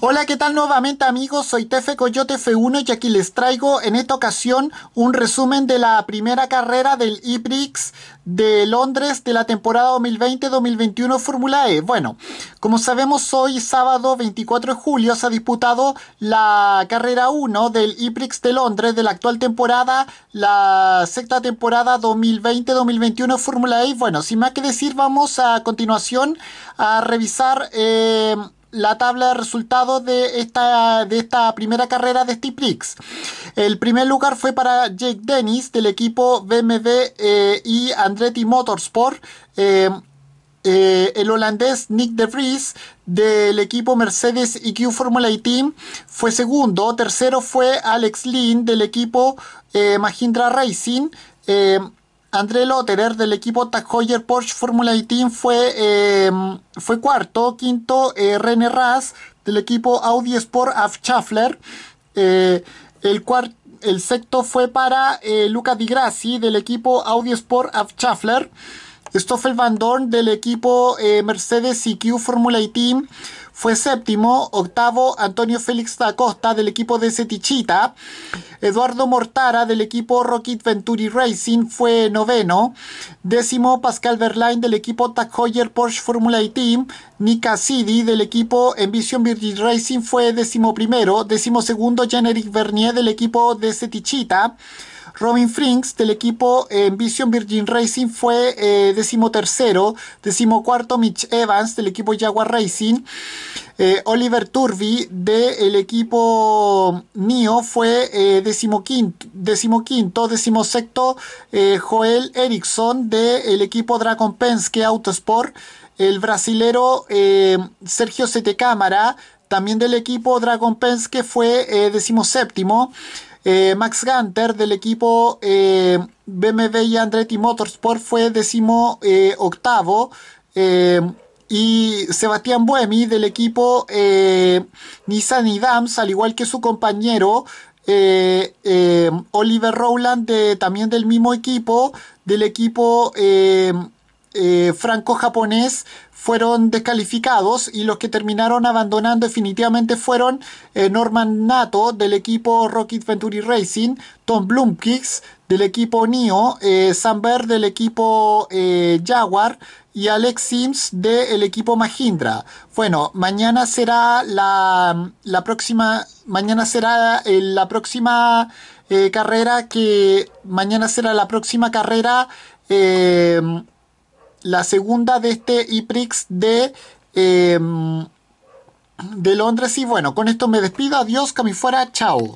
Hola, ¿qué tal nuevamente amigos? Soy Tefe Coyote F1 y aquí les traigo en esta ocasión un resumen de la primera carrera del Iprix de Londres de la temporada 2020-2021 Fórmula E. Bueno, como sabemos hoy sábado 24 de julio se ha disputado la carrera 1 del Iprix de Londres de la actual temporada, la sexta temporada 2020-2021 Fórmula E. Bueno, sin más que decir vamos a continuación a revisar... Eh, la tabla de resultados de esta, de esta primera carrera de Steepleaks. El primer lugar fue para Jake Dennis del equipo BMW eh, y Andretti Motorsport. Eh, eh, el holandés Nick de Vries del equipo Mercedes EQ Formula e Team fue segundo. Tercero fue Alex Lynn del equipo Mahindra Racing. André Lotterer del equipo Tag Heuer Porsche Formula 18 e Team fue, eh, fue cuarto, quinto eh, René Ras del equipo Audi Sport Af eh, el, sexto fue para Luca Di Grassi del equipo Audi Sport Af Stoffel Van Dorn del equipo eh, Mercedes CQ Formula E Team fue séptimo, octavo Antonio Félix da Costa del equipo de Setichita, Eduardo Mortara del equipo Rocket Venturi Racing fue noveno, décimo Pascal Verlaine del equipo Tag Porsche Formula E Team, Nika Sidi del equipo Envision Virgin Racing fue décimo primero, décimo segundo jean del equipo de Setichita, Robin Frings del equipo Envision eh, Vision Virgin Racing fue eh, decimotercero, decimocuarto Mitch Evans del equipo Jaguar Racing, eh, Oliver Turbi del equipo NIO, fue decimoquinto, decimoquinto, decimosexto Joel Erickson del equipo Dragon Penske Autosport, el brasilero Sergio Setecámara también del equipo Dragon Penske fue séptimo. Eh, Max Gunter del equipo eh, BMW y Andretti Motorsport fue décimo eh, octavo. y Sebastián Buemi del equipo Nissan y Dams, al igual que su compañero Oliver Rowland, también del mismo equipo, del equipo eh, franco-japonés fueron descalificados y los que terminaron abandonando definitivamente fueron eh, Norman Nato del equipo Rocket Venturi Racing, Tom Blumkicks del equipo NIO, eh, Samber del equipo eh, Jaguar y Alex Sims del equipo Mahindra. Bueno, mañana será la, la próxima, mañana será la próxima carrera que, mañana será la próxima carrera la segunda de este IPRIX de, em, de Londres. Y bueno, con esto me despido. Adiós, cami fuera. Chao.